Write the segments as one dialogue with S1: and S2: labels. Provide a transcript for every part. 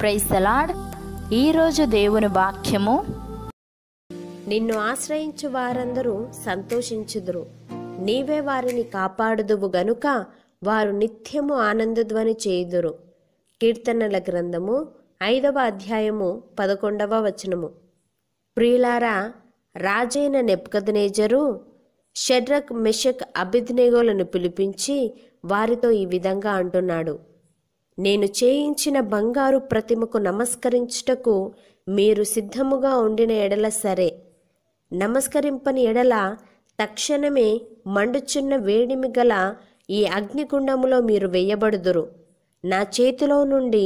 S1: praise the Lord ఈరోజు దేవుని వాక్యము నిన్ను ఆశ్రయించు వారందరూ సంతోషించుదురు నీవే వారిని కాపాడుదువు గనుక వారు నిత్యము ఆనందధ్వని చేయుదురు కీర్తనల గ్రంథము ఐదవ అధ్యాయము పదకొండవ వచనము ప్రియులారా రాజైన నెప్కదనేజరు షడ్రక్ మెషక్ అభిజ్నేగోలను పిలిపించి వారితో ఈ విధంగా అంటున్నాడు నేను చేయించిన బంగారు ప్రతిమకు నమస్కరించుటకు మీరు సిద్ధముగా ఉండిన ఎడల సరే నమస్కరింపని ఎడల తక్షణమే మండుచున్న వేడిమి గల ఈ అగ్నిగుండములో మీరు వెయ్యబడుదురు నా చేతిలో నుండి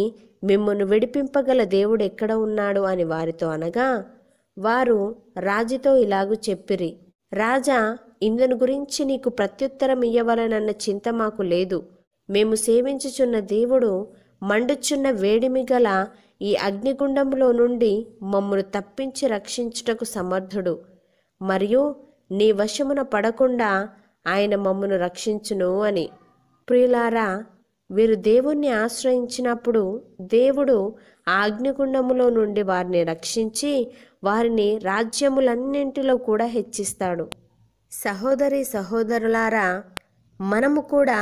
S1: మిమ్మను విడిపింపగల దేవుడు ఎక్కడ ఉన్నాడు అని వారితో అనగా వారు రాజుతో ఇలాగూ చెప్పిరి రాజా ఇందును గురించి నీకు ప్రత్యుత్తరం ఇయ్యవలనన్న చింత మాకు లేదు మేము సేవించుచున్న దేవుడు మండుచున్న వేడిమి గల ఈ అగ్నిగుండంలో నుండి మమ్మను తప్పించి రక్షించుటకు సమర్థుడు మరియు నీ వశమున పడకుండా ఆయన మమ్మను రక్షించును అని ప్రియులారా వీరు దేవుణ్ణి ఆశ్రయించినప్పుడు దేవుడు ఆ అగ్నిగుండములో నుండి వారిని రక్షించి వారిని రాజ్యములన్నింటిలో కూడా హెచ్చిస్తాడు సహోదరి సహోదరులారా మనము కూడా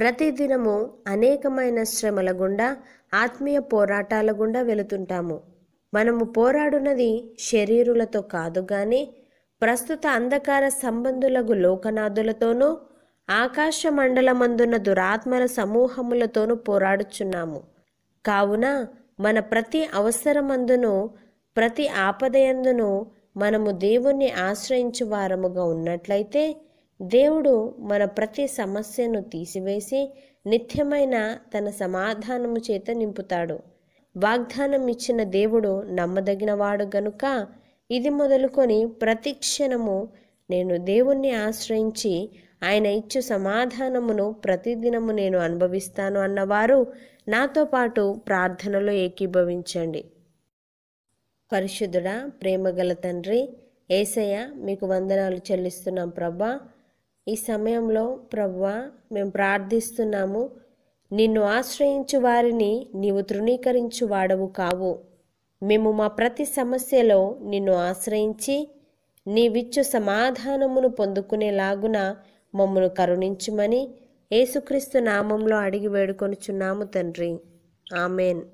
S1: ప్రతిదినము అనేకమైన శ్రమల గుండా ఆత్మీయ పోరాటాల గుండా వెళుతుంటాము మనము పోరాడున్నది శరీరులతో కాదు గాని ప్రస్తుత అంధకార సంబంధులకు లోకనాథులతోనూ ఆకాశ మండలమందున్న దురాత్మల సమూహములతోనూ పోరాడుచున్నాము కావున మన ప్రతి అవసరమందును ప్రతి ఆపదయందును మనము దేవుణ్ణి ఆశ్రయించు వారముగా ఉన్నట్లయితే దేవుడు మన ప్రతి సమస్యను తీసివేసి నిత్యమైన తన సమాధానము చేత నింపుతాడు వాగ్దానం ఇచ్చిన దేవుడు నమ్మదగినవాడు గనుక ఇది మొదలుకొని ప్రతి క్షణము నేను దేవుణ్ణి ఆశ్రయించి ఆయన ఇచ్చు సమాధానమును ప్రతిదినము నేను అనుభవిస్తాను అన్నవారు నాతో పాటు ప్రార్థనలో ఏకీభవించండి పరిశుద్ధుడా ప్రేమగల తండ్రి ఏసయ్య మీకు వందనాలు చెల్లిస్తున్నాం ప్రభా ఈ సమయంలో ప్రవ్వా మేము ప్రార్థిస్తున్నాము నిన్ను ఆశ్రయించు వారిని నీవు తృణీకరించు వాడవు కావు మేము మా ప్రతి సమస్యలో నిన్ను ఆశ్రయించి నీవిచ్చు సమాధానమును పొందుకునేలాగున మమ్మను కరుణించుమని యేసుక్రీస్తు నామంలో అడిగి వేడుకొనుచున్నాము తండ్రి ఆమెన్